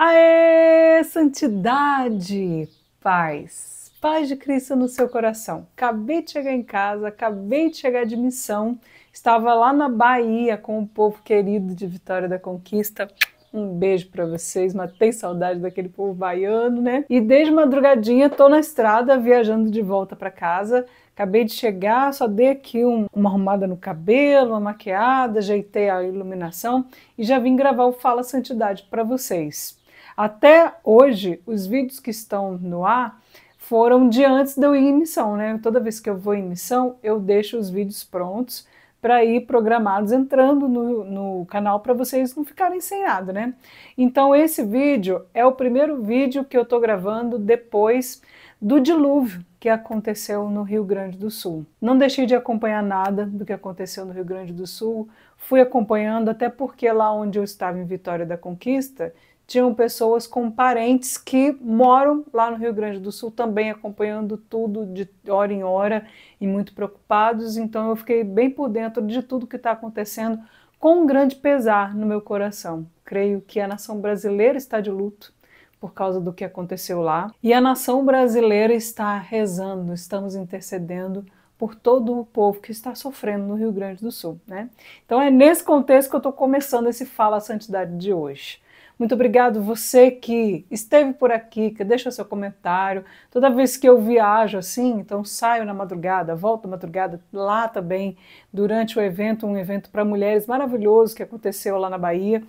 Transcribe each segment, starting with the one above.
Aê, santidade, paz, paz de Cristo no seu coração. Acabei de chegar em casa, acabei de chegar de missão, estava lá na Bahia com o povo querido de Vitória da Conquista. Um beijo para vocês, matei saudade daquele povo baiano, né? E desde madrugadinha tô na estrada viajando de volta para casa. Acabei de chegar, só dei aqui um, uma arrumada no cabelo, uma maquiada, ajeitei a iluminação e já vim gravar o Fala Santidade para vocês. Até hoje, os vídeos que estão no ar foram de antes de eu ir em missão, né? Toda vez que eu vou em missão, eu deixo os vídeos prontos para ir programados entrando no, no canal para vocês não ficarem sem nada, né? Então esse vídeo é o primeiro vídeo que eu estou gravando depois do dilúvio que aconteceu no Rio Grande do Sul. Não deixei de acompanhar nada do que aconteceu no Rio Grande do Sul, fui acompanhando até porque lá onde eu estava em Vitória da Conquista tinham pessoas com parentes que moram lá no Rio Grande do Sul também acompanhando tudo de hora em hora e muito preocupados. Então eu fiquei bem por dentro de tudo que está acontecendo com um grande pesar no meu coração. Creio que a nação brasileira está de luto por causa do que aconteceu lá e a nação brasileira está rezando, estamos intercedendo por todo o povo que está sofrendo no Rio Grande do Sul, né? Então é nesse contexto que eu estou começando esse Fala Santidade de hoje. Muito obrigado você que esteve por aqui, que deixa seu comentário. Toda vez que eu viajo assim, então saio na madrugada, volto na madrugada lá também, durante o evento, um evento para mulheres maravilhoso que aconteceu lá na Bahia.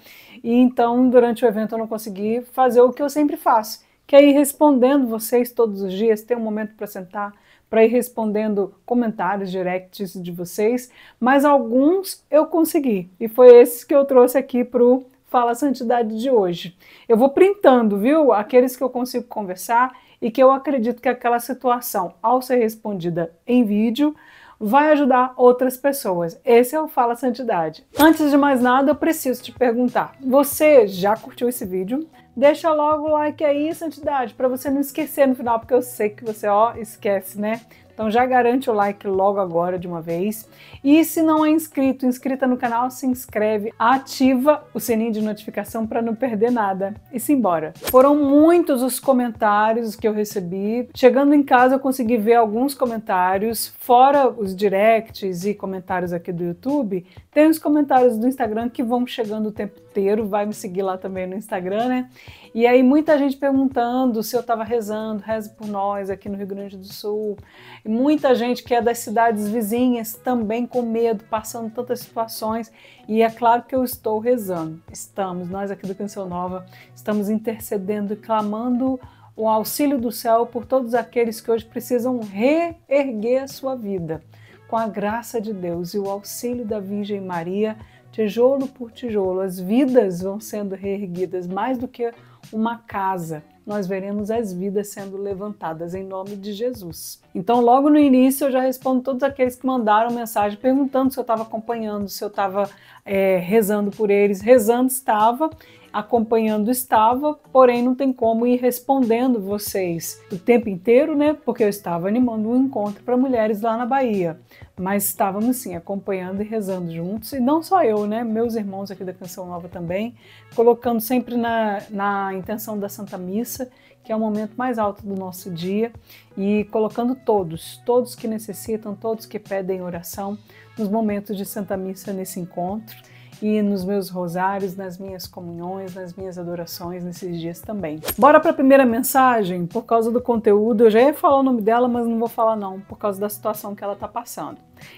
E então, durante o evento, eu não consegui fazer o que eu sempre faço, que é ir respondendo vocês todos os dias, ter um momento para sentar, para ir respondendo comentários directs de vocês, mas alguns eu consegui. E foi esses que eu trouxe aqui para o fala santidade de hoje. Eu vou printando, viu? Aqueles que eu consigo conversar e que eu acredito que aquela situação, ao ser respondida em vídeo, vai ajudar outras pessoas. Esse é o Fala Santidade. Antes de mais nada, eu preciso te perguntar: você já curtiu esse vídeo? Deixa logo o like aí, Santidade, para você não esquecer no final, porque eu sei que você, ó, esquece, né? Então já garante o like logo agora de uma vez. E se não é inscrito, inscrita no canal, se inscreve, ativa o sininho de notificação para não perder nada. E simbora. Foram muitos os comentários que eu recebi. Chegando em casa eu consegui ver alguns comentários, fora os directs e comentários aqui do YouTube, tem os comentários do Instagram que vão chegando o tempo inteiro, vai me seguir lá também no Instagram, né? E aí muita gente perguntando se eu estava rezando, reze por nós aqui no Rio Grande do Sul. E muita gente que é das cidades vizinhas também com medo, passando tantas situações. E é claro que eu estou rezando. Estamos, nós aqui do Canção Nova, estamos intercedendo e clamando o auxílio do céu por todos aqueles que hoje precisam reerguer a sua vida. Com a graça de Deus e o auxílio da Virgem Maria, tijolo por tijolo, as vidas vão sendo reerguidas mais do que uma casa, nós veremos as vidas sendo levantadas em nome de Jesus. Então, logo no início, eu já respondo todos aqueles que mandaram mensagem perguntando se eu estava acompanhando, se eu estava é, eh, rezando por eles. Rezando estava acompanhando estava, porém não tem como ir respondendo vocês o tempo inteiro, né? Porque eu estava animando um encontro para mulheres lá na Bahia, mas estávamos sim acompanhando e rezando juntos, e não só eu, né? Meus irmãos aqui da Canção Nova também, colocando sempre na, na intenção da Santa Missa, que é o momento mais alto do nosso dia, e colocando todos, todos que necessitam, todos que pedem oração nos momentos de Santa Missa nesse encontro e nos meus rosários, nas minhas comunhões, nas minhas adorações nesses dias também. Bora para a primeira mensagem? Por causa do conteúdo, eu já ia falar o nome dela, mas não vou falar não, por causa da situação que ela está passando.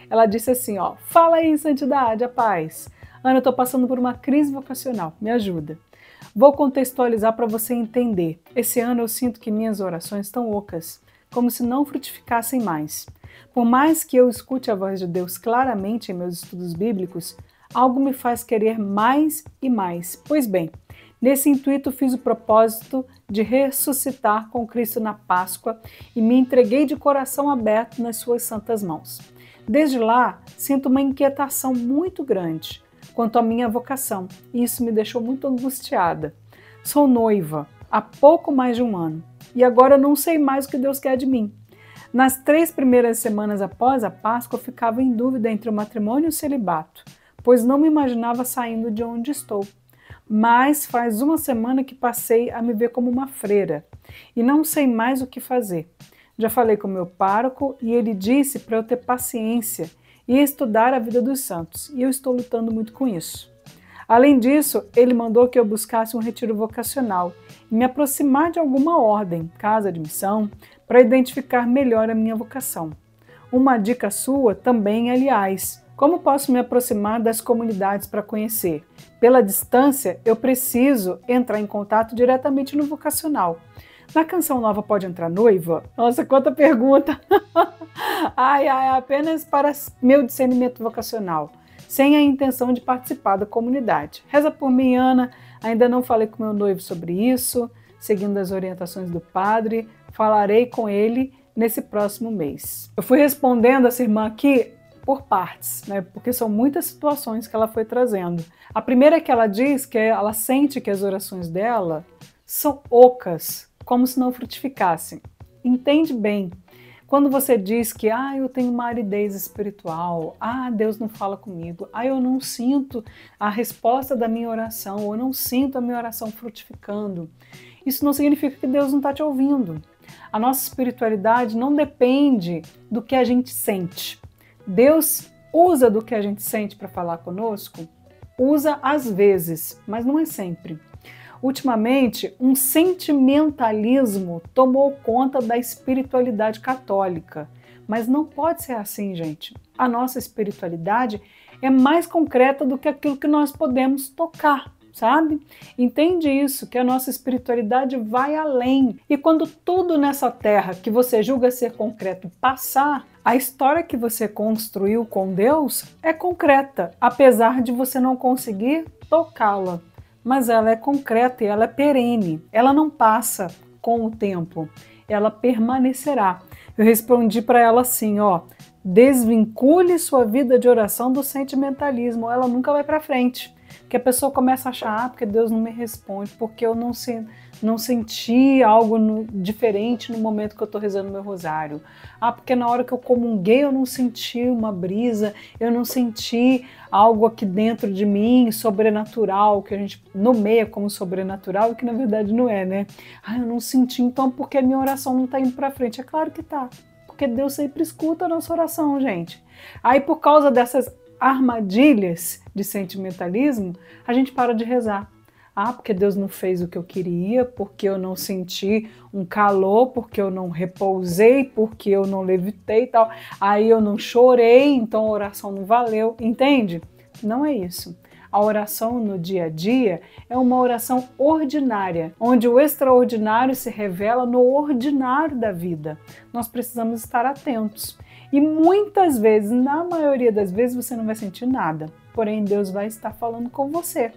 Ela disse assim, ó: "Fala aí, santidade, a paz. Ana, eu tô passando por uma crise vocacional. Me ajuda." Vou contextualizar para você entender. Esse ano eu sinto que minhas orações estão ocas, como se não frutificassem mais. Por mais que eu escute a voz de Deus claramente em meus estudos bíblicos, algo me faz querer mais e mais. Pois bem, nesse intuito fiz o propósito de ressuscitar com Cristo na Páscoa e me entreguei de coração aberto nas suas santas mãos. Desde lá, sinto uma inquietação muito grande quanto à minha vocação, e isso me deixou muito angustiada. Sou noiva há pouco mais de um ano e agora não sei mais o que Deus quer de mim. Nas três primeiras semanas após a Páscoa, eu ficava em dúvida entre o matrimônio e o celibato pois não me imaginava saindo de onde estou. Mas faz uma semana que passei a me ver como uma freira e não sei mais o que fazer. Já falei com meu pároco e ele disse para eu ter paciência e estudar a vida dos santos, e eu estou lutando muito com isso. Além disso, ele mandou que eu buscasse um retiro vocacional e me aproximar de alguma ordem, casa de missão, para identificar melhor a minha vocação. Uma dica sua também, aliás, como posso me aproximar das comunidades para conhecer? Pela distância, eu preciso entrar em contato diretamente no vocacional. Na canção nova pode entrar noiva? Nossa, quanta pergunta! ai, ai, apenas para meu discernimento vocacional, sem a intenção de participar da comunidade. Reza por mim, Ana. Ainda não falei com meu noivo sobre isso, seguindo as orientações do padre. Falarei com ele nesse próximo mês. Eu fui respondendo essa irmã aqui por partes, né? Porque são muitas situações que ela foi trazendo. A primeira é que ela diz que ela sente que as orações dela são ocas, como se não frutificassem. Entende bem. Quando você diz que ah, eu tenho uma aridez espiritual, ah, Deus não fala comigo, ah, eu não sinto a resposta da minha oração, ou eu não sinto a minha oração frutificando, isso não significa que Deus não está te ouvindo. A nossa espiritualidade não depende do que a gente sente Deus usa do que a gente sente para falar conosco? Usa às vezes, mas não é sempre. Ultimamente, um sentimentalismo tomou conta da espiritualidade católica. Mas não pode ser assim, gente. A nossa espiritualidade é mais concreta do que aquilo que nós podemos tocar sabe? Entende isso, que a nossa espiritualidade vai além. E quando tudo nessa terra que você julga ser concreto passar, a história que você construiu com Deus é concreta, apesar de você não conseguir tocá-la. Mas ela é concreta e ela é perene, ela não passa com o tempo, ela permanecerá. Eu respondi para ela assim, ó, desvincule sua vida de oração do sentimentalismo, ela nunca vai para frente que a pessoa começa a achar, ah, porque Deus não me responde, porque eu não, se, não senti algo no, diferente no momento que eu estou rezando meu rosário. Ah, porque na hora que eu comunguei eu não senti uma brisa, eu não senti algo aqui dentro de mim sobrenatural, que a gente nomeia como sobrenatural e que na verdade não é, né? Ah, eu não senti, então porque a minha oração não está indo para frente? É claro que tá, porque Deus sempre escuta a nossa oração, gente. Aí por causa dessas armadilhas de sentimentalismo, a gente para de rezar. Ah, porque Deus não fez o que eu queria, porque eu não senti um calor, porque eu não repousei, porque eu não levitei e tal. Aí eu não chorei, então a oração não valeu, entende? Não é isso. A oração no dia a dia é uma oração ordinária, onde o extraordinário se revela no ordinário da vida. Nós precisamos estar atentos. E muitas vezes, na maioria das vezes, você não vai sentir nada. Porém, Deus vai estar falando com você.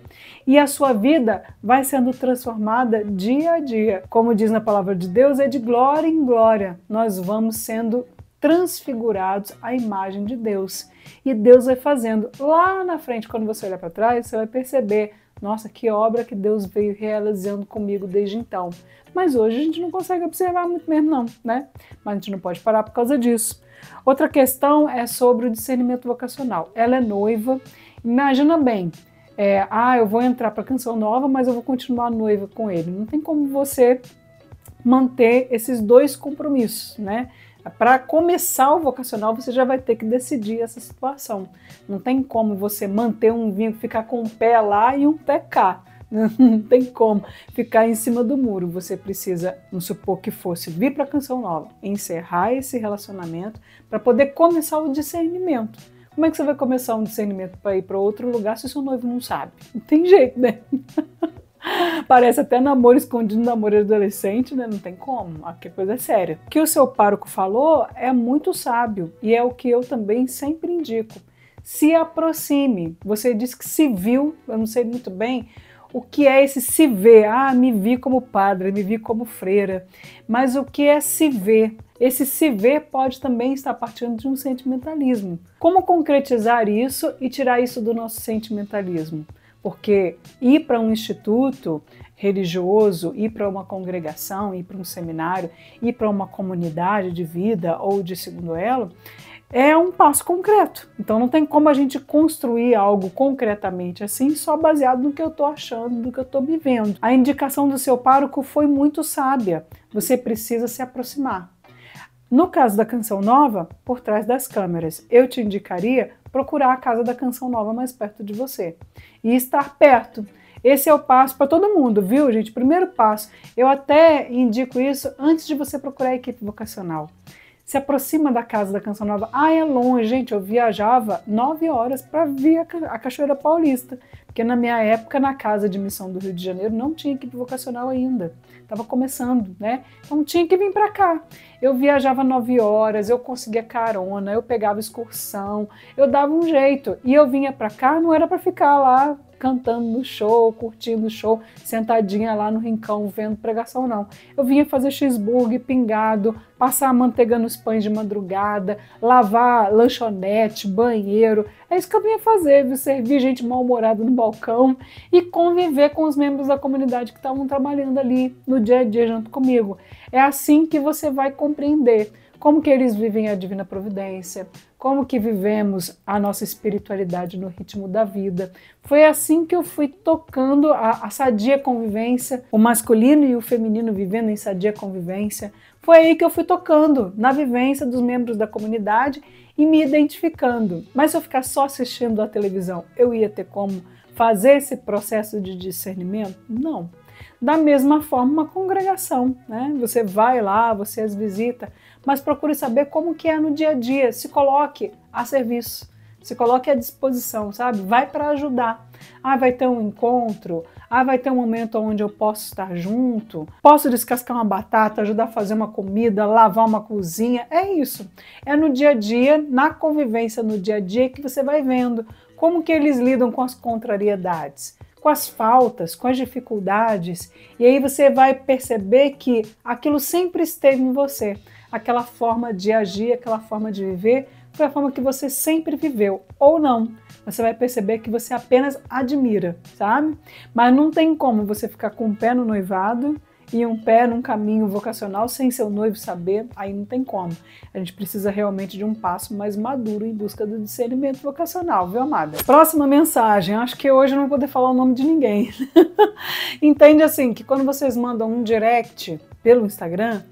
E a sua vida vai sendo transformada dia a dia. Como diz na palavra de Deus, é de glória em glória. Nós vamos sendo transfigurados à imagem de Deus. E Deus vai fazendo. Lá na frente, quando você olhar para trás, você vai perceber: nossa, que obra que Deus veio realizando comigo desde então. Mas hoje a gente não consegue observar muito mesmo, não, né? Mas a gente não pode parar por causa disso. Outra questão é sobre o discernimento vocacional. Ela é noiva. Imagina bem, é, ah, eu vou entrar para canção nova, mas eu vou continuar noiva com ele. Não tem como você manter esses dois compromissos, né? Para começar o vocacional, você já vai ter que decidir essa situação. Não tem como você manter um vinho, ficar com um pé lá e um pé cá. Não tem como ficar em cima do muro. Você precisa, vamos supor que fosse vir para a canção nova, encerrar esse relacionamento para poder começar o discernimento. Como é que você vai começar um discernimento para ir para outro lugar se seu noivo não sabe? Não tem jeito, né? Parece até namoro escondido, namoro adolescente, né? Não tem como. Aqui a coisa é séria. O que o seu pároco falou é muito sábio e é o que eu também sempre indico. Se aproxime. Você disse que se viu, eu não sei muito bem o que é esse se ver? Ah, me vi como padre, me vi como freira. Mas o que é se ver? Esse se ver pode também estar partindo de um sentimentalismo. Como concretizar isso e tirar isso do nosso sentimentalismo? Porque ir para um instituto religioso, ir para uma congregação, ir para um seminário, ir para uma comunidade de vida ou de segundo elo, é um passo concreto. Então não tem como a gente construir algo concretamente assim só baseado no que eu estou achando, do que eu estou vivendo. A indicação do seu pároco foi muito sábia. Você precisa se aproximar. No caso da canção nova, por trás das câmeras, eu te indicaria procurar a casa da canção nova mais perto de você e estar perto. Esse é o passo para todo mundo, viu, gente? Primeiro passo. Eu até indico isso antes de você procurar a equipe vocacional se aproxima da casa da Canção Nova. Ah, é longe, gente. Eu viajava nove horas para vir a Cachoeira Paulista, porque na minha época, na casa de missão do Rio de Janeiro, não tinha equipe vocacional ainda. Estava começando, né? Então tinha que vir para cá. Eu viajava nove horas, eu conseguia carona, eu pegava excursão, eu dava um jeito. E eu vinha para cá, não era para ficar lá cantando no show, curtindo o show, sentadinha lá no rincão vendo pregação, não. Eu vinha fazer cheeseburger pingado, passar manteiga nos pães de madrugada, lavar lanchonete, banheiro. É isso que eu vinha fazer, viu? Servir gente mal-humorada no balcão e conviver com os membros da comunidade que estavam trabalhando ali no dia a dia junto comigo. É assim que você vai compreender como que eles vivem a divina providência, como que vivemos a nossa espiritualidade no ritmo da vida. Foi assim que eu fui tocando a, a sadia convivência, o masculino e o feminino vivendo em sadia convivência. Foi aí que eu fui tocando na vivência dos membros da comunidade e me identificando. Mas se eu ficar só assistindo a televisão, eu ia ter como fazer esse processo de discernimento? Não. Da mesma forma, uma congregação, né? Você vai lá, você as visita, mas procure saber como que é no dia a dia, se coloque a serviço, se coloque à disposição, sabe? Vai para ajudar. Ah, vai ter um encontro, ah, vai ter um momento onde eu posso estar junto, posso descascar uma batata, ajudar a fazer uma comida, lavar uma cozinha. É isso. É no dia a dia, na convivência no dia a dia que você vai vendo como que eles lidam com as contrariedades, com as faltas, com as dificuldades, e aí você vai perceber que aquilo sempre esteve em você aquela forma de agir, aquela forma de viver, foi a forma que você sempre viveu, ou não. Você vai perceber que você apenas admira, sabe? Mas não tem como você ficar com um pé no noivado e um pé num caminho vocacional sem seu noivo saber, aí não tem como. A gente precisa realmente de um passo mais maduro em busca do discernimento vocacional, viu, amada? Próxima mensagem. Acho que hoje eu não vou poder falar o nome de ninguém. Entende assim que quando vocês mandam um direct pelo Instagram,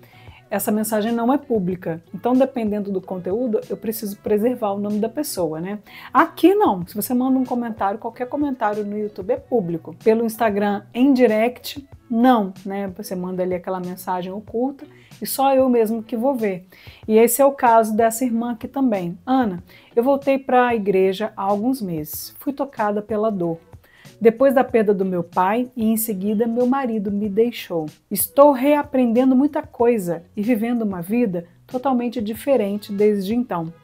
essa mensagem não é pública. Então, dependendo do conteúdo, eu preciso preservar o nome da pessoa, né? Aqui não. Se você manda um comentário, qualquer comentário no YouTube é público. Pelo Instagram em direct, não, né? Você manda ali aquela mensagem oculta e só eu mesmo que vou ver. E esse é o caso dessa irmã aqui também. Ana, eu voltei para a igreja há alguns meses. Fui tocada pela dor depois da perda do meu pai e em seguida meu marido me deixou. Estou reaprendendo muita coisa e vivendo uma vida totalmente diferente desde então.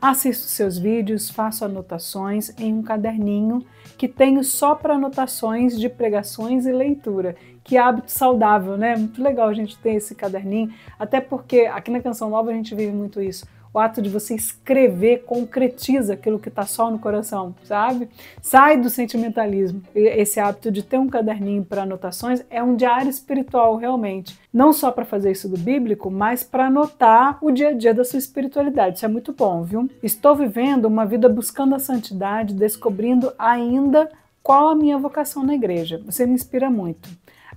Assisto seus vídeos, faço anotações em um caderninho que tenho só para anotações de pregações e leitura. Que é hábito saudável, né? Muito legal a gente ter esse caderninho, até porque aqui na Canção Nova a gente vive muito isso o ato de você escrever concretiza aquilo que está só no coração, sabe? Sai do sentimentalismo. Esse hábito de ter um caderninho para anotações é um diário espiritual, realmente. Não só para fazer isso do bíblico, mas para anotar o dia a dia da sua espiritualidade. Isso é muito bom, viu? Estou vivendo uma vida buscando a santidade, descobrindo ainda qual a minha vocação na igreja. Você me inspira muito.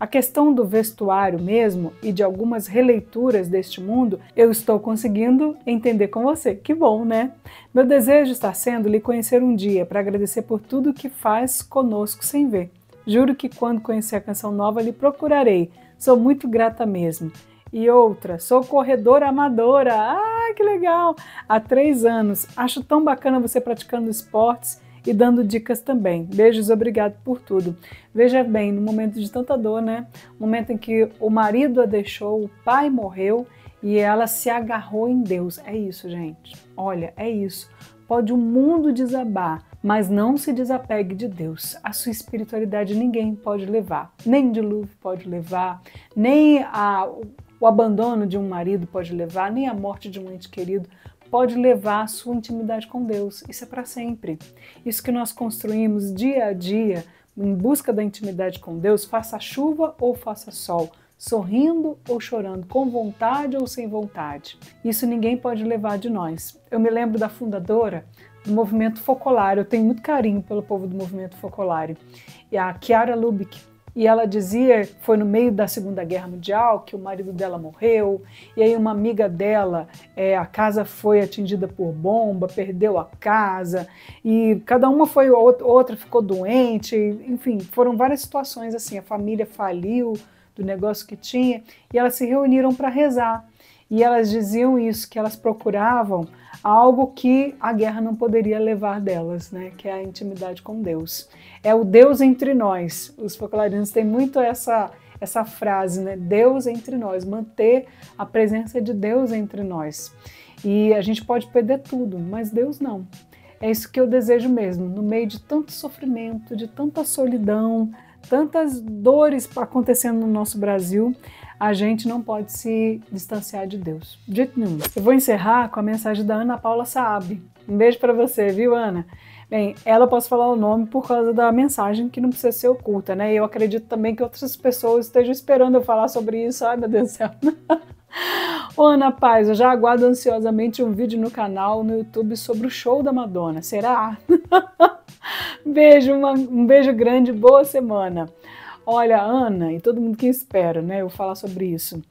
A questão do vestuário mesmo e de algumas releituras deste mundo, eu estou conseguindo entender com você. Que bom, né? Meu desejo está sendo lhe conhecer um dia para agradecer por tudo que faz conosco sem ver. Juro que quando conhecer a canção nova lhe procurarei. Sou muito grata mesmo. E outra, sou corredora amadora. Ah, que legal! Há três anos. Acho tão bacana você praticando esportes e dando dicas também. Beijos, obrigado por tudo. Veja bem, no momento de tanta dor, né? Momento em que o marido a deixou, o pai morreu e ela se agarrou em Deus. É isso, gente. Olha, é isso. Pode o mundo desabar, mas não se desapegue de Deus. A sua espiritualidade ninguém pode levar, nem dilúvio pode levar, nem a, o abandono de um marido pode levar, nem a morte de um ente querido pode levar a sua intimidade com Deus. Isso é para sempre. Isso que nós construímos dia a dia em busca da intimidade com Deus, faça chuva ou faça sol, sorrindo ou chorando, com vontade ou sem vontade. Isso ninguém pode levar de nós. Eu me lembro da fundadora do movimento Focolare, eu tenho muito carinho pelo povo do movimento Focolare, e a Chiara Lubick. E ela dizia, foi no meio da Segunda Guerra Mundial que o marido dela morreu, e aí uma amiga dela, é, a casa foi atingida por bomba, perdeu a casa, e cada uma foi, outra ficou doente, enfim, foram várias situações assim, a família faliu do negócio que tinha, e elas se reuniram para rezar. E elas diziam isso, que elas procuravam algo que a guerra não poderia levar delas, né? Que é a intimidade com Deus. É o Deus entre nós. Os focolarianos têm muito essa essa frase, né? Deus entre nós, manter a presença de Deus entre nós. E a gente pode perder tudo, mas Deus não. É isso que eu desejo mesmo, no meio de tanto sofrimento, de tanta solidão, tantas dores acontecendo no nosso Brasil, a gente não pode se distanciar de Deus, de nenhum. Eu vou encerrar com a mensagem da Ana Paula Saab. Um beijo para você, viu, Ana? Bem, ela posso falar o nome por causa da mensagem que não precisa ser oculta, né? Eu acredito também que outras pessoas estejam esperando eu falar sobre isso. Ai, meu Deus do céu. Ô, Ana Paz, eu já aguardo ansiosamente um vídeo no canal no YouTube sobre o show da Madonna. Será? beijo, uma, um beijo grande, boa semana. Olha, Ana, e todo mundo que espera, né, eu falar sobre isso.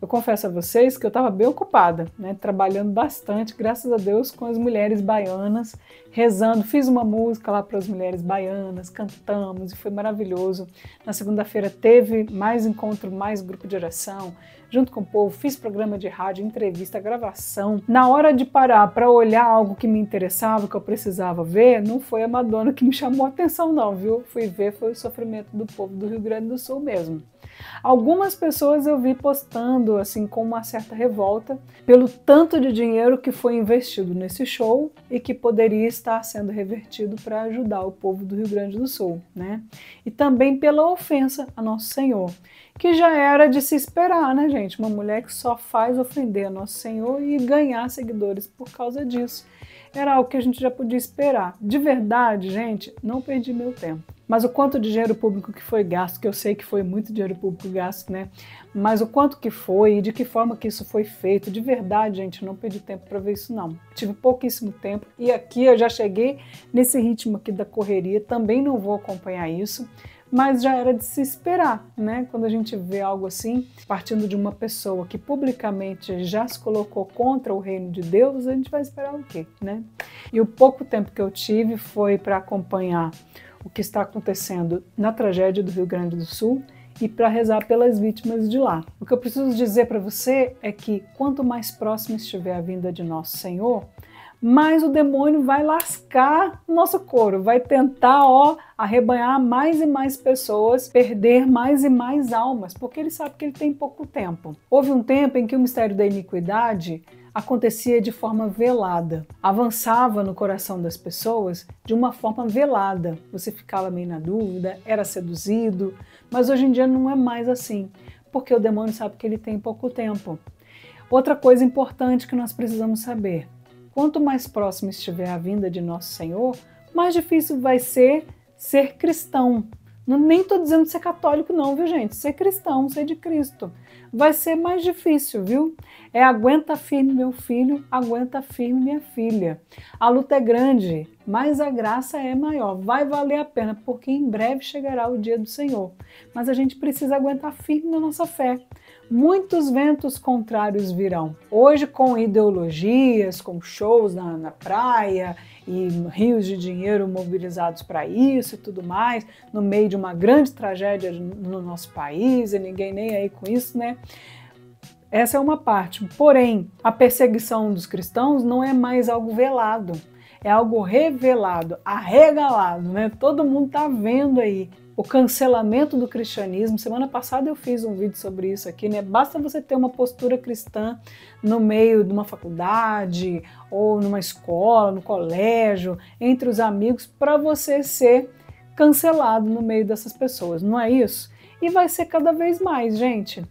Eu confesso a vocês que eu estava bem ocupada, né, trabalhando bastante, graças a Deus, com as mulheres baianas, rezando. Fiz uma música lá para as mulheres baianas, cantamos e foi maravilhoso. Na segunda-feira teve mais encontro, mais grupo de oração junto com o povo, fiz programa de rádio, entrevista, gravação. Na hora de parar para olhar algo que me interessava, que eu precisava ver, não foi a Madonna que me chamou a atenção, não, viu? Fui ver, foi o sofrimento do povo do Rio Grande do Sul mesmo. Algumas pessoas eu vi postando assim com uma certa revolta pelo tanto de dinheiro que foi investido nesse show e que poderia estar sendo revertido para ajudar o povo do Rio Grande do Sul, né? E também pela ofensa a Nosso Senhor que já era de se esperar, né, gente? Uma mulher que só faz ofender a Nosso Senhor e ganhar seguidores por causa disso. Era algo que a gente já podia esperar. De verdade, gente, não perdi meu tempo. Mas o quanto de dinheiro público que foi gasto, que eu sei que foi muito dinheiro público gasto, né? Mas o quanto que foi e de que forma que isso foi feito, de verdade, gente, não perdi tempo para ver isso não. Tive pouquíssimo tempo e aqui eu já cheguei nesse ritmo aqui da correria, também não vou acompanhar isso mas já era de se esperar, né? Quando a gente vê algo assim, partindo de uma pessoa que publicamente já se colocou contra o reino de Deus, a gente vai esperar o quê, né? E o pouco tempo que eu tive foi para acompanhar o que está acontecendo na tragédia do Rio Grande do Sul e para rezar pelas vítimas de lá. O que eu preciso dizer para você é que quanto mais próximo estiver a vinda de nosso Senhor, mais o demônio vai lascar nosso couro, vai tentar, ó, arrebanhar mais e mais pessoas, perder mais e mais almas, porque ele sabe que ele tem pouco tempo. Houve um tempo em que o mistério da iniquidade acontecia de forma velada, avançava no coração das pessoas de uma forma velada. Você ficava meio na dúvida, era seduzido, mas hoje em dia não é mais assim, porque o demônio sabe que ele tem pouco tempo. Outra coisa importante que nós precisamos saber: quanto mais próximo estiver a vinda de nosso Senhor, mais difícil vai ser ser cristão. Não, nem estou dizendo ser católico, não, viu, gente? Ser cristão, ser de Cristo. Vai ser mais difícil, viu? É aguenta firme, meu filho, aguenta firme, minha filha. A luta é grande, mas a graça é maior. Vai valer a pena, porque em breve chegará o dia do Senhor. Mas a gente precisa aguentar firme na nossa fé. Muitos ventos contrários virão. Hoje, com ideologias, com shows na, na praia e rios de dinheiro mobilizados para isso e tudo mais, no meio de uma grande tragédia no nosso país, e ninguém nem aí com isso, né? Essa é uma parte. Porém, a perseguição dos cristãos não é mais algo velado, é algo revelado, arregalado, né? Todo mundo tá vendo aí o cancelamento do cristianismo. Semana passada eu fiz um vídeo sobre isso aqui, né? Basta você ter uma postura cristã no meio de uma faculdade ou numa escola, no colégio, entre os amigos, para você ser cancelado no meio dessas pessoas, não é isso? E vai ser cada vez mais, gente.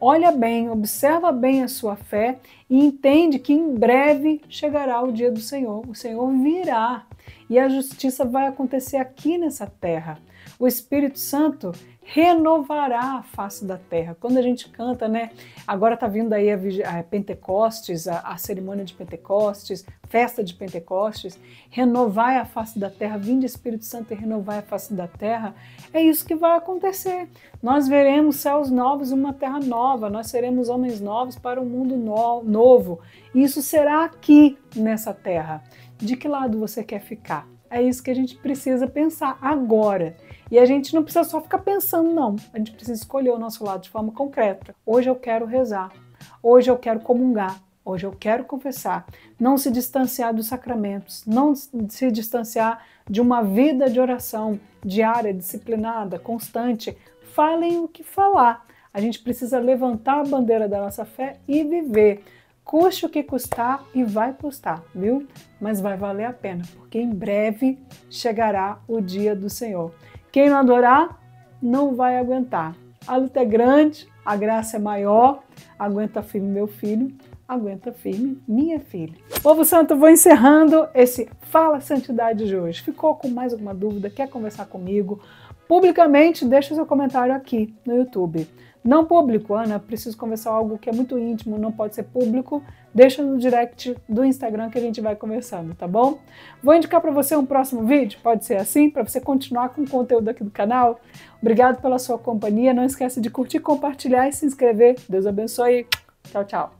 Olha bem, observa bem a sua fé e entende que em breve chegará o dia do Senhor. O Senhor virá e a justiça vai acontecer aqui nessa terra o Espírito Santo renovará a face da terra. Quando a gente canta, né? Agora tá vindo aí a, Pentecostes, a, a cerimônia de Pentecostes, festa de Pentecostes, renovar a face da terra, vinde Espírito Santo e renovar a face da terra. É isso que vai acontecer. Nós veremos céus novos e uma terra nova. Nós seremos homens novos para um mundo no, novo. E isso será aqui nessa terra. De que lado você quer ficar? É isso que a gente precisa pensar agora. E a gente não precisa só ficar pensando, não. A gente precisa escolher o nosso lado de forma concreta. Hoje eu quero rezar. Hoje eu quero comungar. Hoje eu quero confessar. Não se distanciar dos sacramentos. Não se distanciar de uma vida de oração diária, disciplinada, constante. Falem o que falar. A gente precisa levantar a bandeira da nossa fé e viver custe o que custar e vai custar, viu? Mas vai valer a pena, porque em breve chegará o dia do Senhor. Quem não adorar, não vai aguentar. A luta é grande, a graça é maior. Aguenta firme, meu filho. Aguenta firme, minha filha. Povo Santo, vou encerrando esse Fala Santidade de hoje. Ficou com mais alguma dúvida? Quer conversar comigo? Publicamente, deixa seu comentário aqui no YouTube não público. Ana, preciso conversar algo que é muito íntimo, não pode ser público. Deixa no direct do Instagram que a gente vai conversando, tá bom? Vou indicar para você um próximo vídeo, pode ser assim, para você continuar com o conteúdo aqui do canal. Obrigado pela sua companhia. Não esquece de curtir, compartilhar e se inscrever. Deus abençoe. Tchau, tchau.